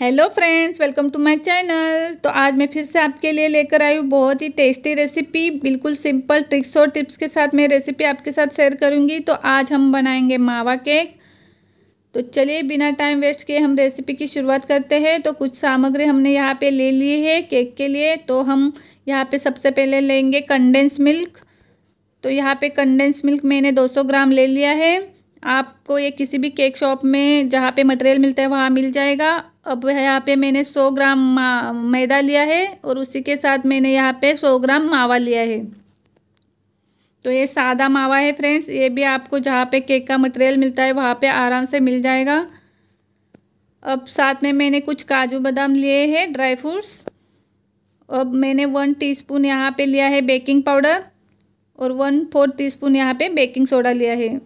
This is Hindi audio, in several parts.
hello friends welcome to my channel तो आज मैं फिर से आपके लिए लेकर आई हूँ बहुत ही टेस्टी रेसिपी बिल्कुल सिंपल ट्रिक्स और टिप्स के साथ मैं रेसिपी आपके साथ शेयर करूँगी तो आज हम बनाएंगे मावा केक तो चलिए बिना टाइम वेस्ट किए हम रेसिपी की शुरुआत करते हैं तो कुछ सामग्री हमने यहाँ पर ले ली है केक के लिए तो हम यहाँ पर सबसे पहले लेंगे कंडेंस मिल्क तो यहाँ पर कंडेंस मिल्क मैंने दो ग्राम ले लिया है आपको ये किसी भी केक शॉप में जहाँ पे मटेरियल मिलता है वहाँ मिल जाएगा अब यहाँ पे मैंने 100 ग्राम मैदा लिया है और उसी के साथ मैंने यहाँ पे 100 ग्राम मावा लिया है तो ये सादा मावा है फ्रेंड्स ये भी आपको जहाँ पे केक का मटेरियल मिलता है वहाँ पे आराम से मिल जाएगा अब साथ में मैंने कुछ काजू बादाम लिए हैं ड्राई फ्रूट्स अब मैंने वन टीस्पून यहाँ पे लिया है बेकिंग पाउडर और वन फोर्थ स्पून यहाँ पर बेकिंग सोडा लिया है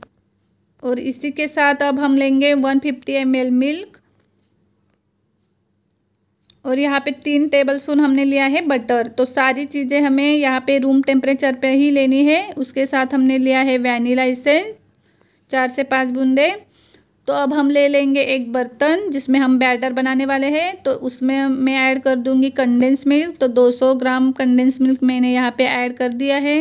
और इसी के साथ अब हम लेंगे वन फिफ्टी एम मिल्क और यहाँ पे तीन टेबलस्पून हमने लिया है बटर तो सारी चीज़ें हमें यहाँ पे रूम टेम्परेचर पे ही लेनी है उसके साथ हमने लिया है वैनिला इसेंस चार से पाँच बूंदे तो अब हम ले लेंगे एक बर्तन जिसमें हम बैटर बनाने वाले हैं तो उसमें मैं ऐड कर दूंगी कंडेंस मिल्क तो 200 ग्राम कंडेंस मिल्क मैंने यहाँ पे ऐड कर दिया है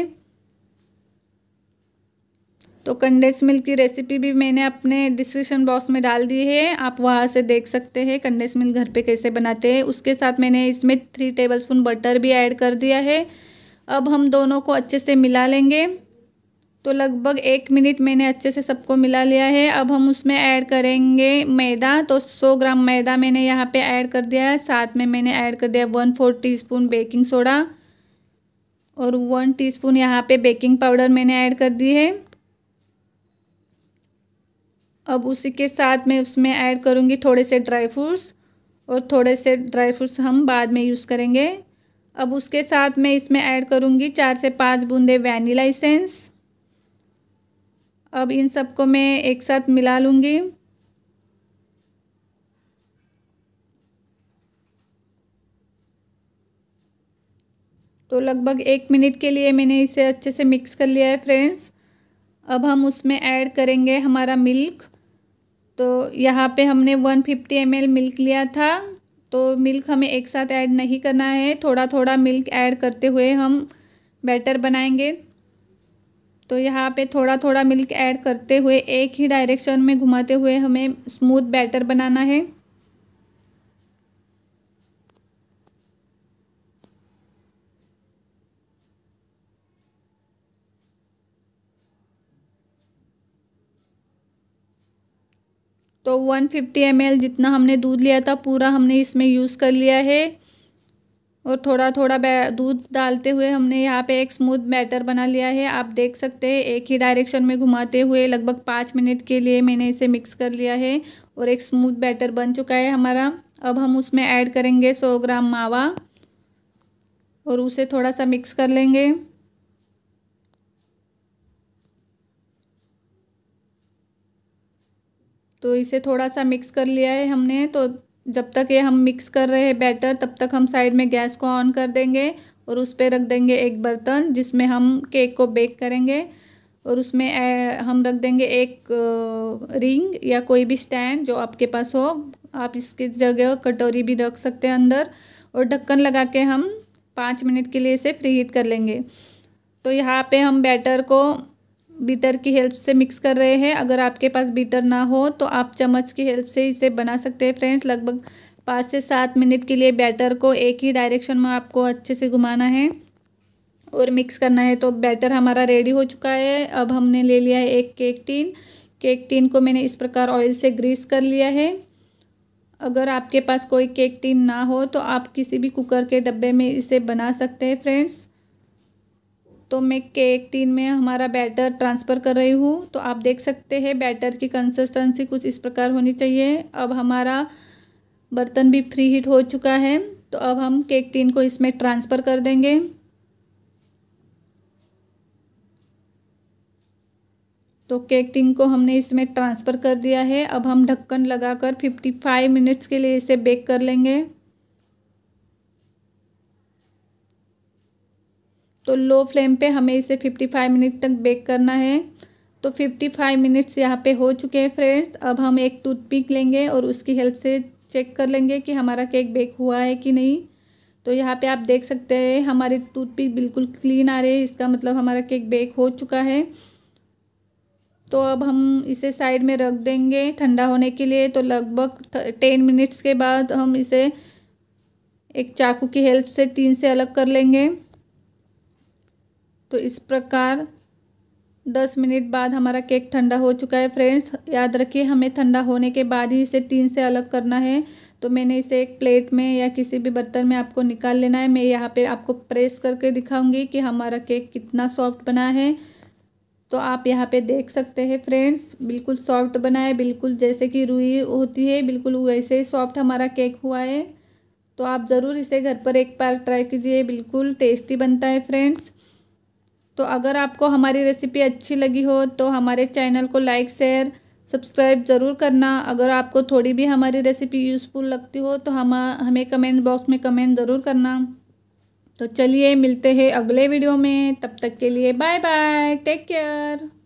तो कंडेंस मिल्क की रेसिपी भी मैंने अपने डिस्क्रिप्शन बॉक्स में डाल दी है आप वहाँ से देख सकते हैं कंडेंस मिल्क घर पे कैसे बनाते हैं उसके साथ मैंने इसमें थ्री टेबलस्पून बटर भी ऐड कर दिया है अब हम दोनों को अच्छे से मिला लेंगे तो लगभग एक मिनट मैंने अच्छे से सबको मिला लिया है अब हम उसमें ऐड करेंगे मैदा तो सौ ग्राम मैदा मैंने यहाँ पर ऐड कर दिया है साथ में मैंने ऐड कर दिया one four tea baking soda और वन टी स्पून यहाँ बेकिंग पाउडर मैंने ऐड कर दी है अब उसी के साथ मैं उसमें ऐड करूँगी थोड़े से ड्राई फ्रूट्स और थोड़े से ड्राई फ्रूट्स हम बाद में यूज़ करेंगे अब उसके साथ मैं इसमें ऐड करूँगी चार से पाँच बूंदे वैनिला इसेंस अब इन सबको मैं एक साथ मिला लूँगी तो लगभग एक मिनट के लिए मैंने इसे अच्छे से मिक्स कर लिया है फ्रेंड्स अब हम उसमें ऐड करेंगे हमारा मिल्क तो यहाँ पे हमने वन फिफ्टी एम मिल्क लिया था तो मिल्क हमें एक साथ ऐड नहीं करना है थोड़ा थोड़ा मिल्क ऐड करते हुए हम बैटर बनाएंगे तो यहाँ पे थोड़ा थोड़ा मिल्क ऐड करते हुए एक ही डायरेक्शन में घुमाते हुए हमें स्मूथ बैटर बनाना है तो 150 फिफ्टी जितना हमने दूध लिया था पूरा हमने इसमें यूज़ कर लिया है और थोड़ा थोड़ा दूध डालते हुए हमने यहाँ पे एक स्मूथ बैटर बना लिया है आप देख सकते हैं एक ही डायरेक्शन में घुमाते हुए लगभग पाँच मिनट के लिए मैंने इसे मिक्स कर लिया है और एक स्मूथ बैटर बन चुका है हमारा अब हम उसमें ऐड करेंगे सौ ग्राम मावा और उसे थोड़ा सा मिक्स कर लेंगे तो इसे थोड़ा सा मिक्स कर लिया है हमने तो जब तक ये हम मिक्स कर रहे हैं बैटर तब तक हम साइड में गैस को ऑन कर देंगे और उस पर रख देंगे एक बर्तन जिसमें हम केक को बेक करेंगे और उसमें हम रख देंगे एक रिंग या कोई भी स्टैंड जो आपके पास हो आप इसकी जगह कटोरी भी रख सकते हैं अंदर और ढक्कन लगा के हम पाँच मिनट के लिए इसे फ्री हीट कर लेंगे तो यहाँ पे हम बैटर को बीटर की हेल्प से मिक्स कर रहे हैं अगर आपके पास बीटर ना हो तो आप चम्मच की हेल्प से इसे बना सकते हैं फ्रेंड्स लगभग पाँच से सात मिनट के लिए बैटर को एक ही डायरेक्शन में आपको अच्छे से घुमाना है और मिक्स करना है तो बैटर हमारा रेडी हो चुका है अब हमने ले लिया है एक केक टीन केक टीन को मैंने इस प्रकार ऑयल से ग्रीस कर लिया है अगर आपके पास कोई केक टीन ना हो तो आप किसी भी कुकर के डब्बे में इसे बना सकते हैं फ्रेंड्स तो मैं केक टीन में हमारा बैटर ट्रांसफ़र कर रही हूँ तो आप देख सकते हैं बैटर की कंसिस्टेंसी कुछ इस प्रकार होनी चाहिए अब हमारा बर्तन भी फ्री हीट हो चुका है तो अब हम केक टीन को इसमें ट्रांसफ़र कर देंगे तो केक टीन को हमने इसमें ट्रांसफ़र कर दिया है अब हम ढक्कन लगाकर 55 मिनट्स के लिए इसे बेक कर लेंगे तो लो फ्लेम पे हमें इसे 55 मिनट तक बेक करना है तो 55 मिनट्स यहाँ पे हो चुके हैं फ्रेंड्स अब हम एक टूथपिक लेंगे और उसकी हेल्प से चेक कर लेंगे कि हमारा केक बेक हुआ है कि नहीं तो यहाँ पे आप देख सकते हैं हमारी टूथपिक बिल्कुल क्लीन आ रही है इसका मतलब हमारा केक बेक हो चुका है तो अब हम इसे साइड में रख देंगे ठंडा होने के लिए तो लगभग टेन मिनट्स के बाद हम इसे एक चाकू की हेल्प से तीन से अलग कर लेंगे तो इस प्रकार दस मिनट बाद हमारा केक ठंडा हो चुका है फ्रेंड्स याद रखिए हमें ठंडा होने के बाद ही इसे टीन से अलग करना है तो मैंने इसे एक प्लेट में या किसी भी बर्तन में आपको निकाल लेना है मैं यहाँ पे आपको प्रेस करके दिखाऊंगी कि हमारा केक कितना सॉफ्ट बना है तो आप यहाँ पे देख सकते हैं फ्रेंड्स बिल्कुल सॉफ्ट बना है बिल्कुल जैसे कि रुई होती है बिल्कुल वैसे ही सॉफ्ट हमारा केक हुआ है तो आप ज़रूर इसे घर पर एक बार ट्राई कीजिए बिल्कुल टेस्टी बनता है फ्रेंड्स तो अगर आपको हमारी रेसिपी अच्छी लगी हो तो हमारे चैनल को लाइक शेयर सब्सक्राइब ज़रूर करना अगर आपको थोड़ी भी हमारी रेसिपी यूज़फुल लगती हो तो हम हमें कमेंट बॉक्स में कमेंट ज़रूर करना तो चलिए मिलते हैं अगले वीडियो में तब तक के लिए बाय बाय टेक केयर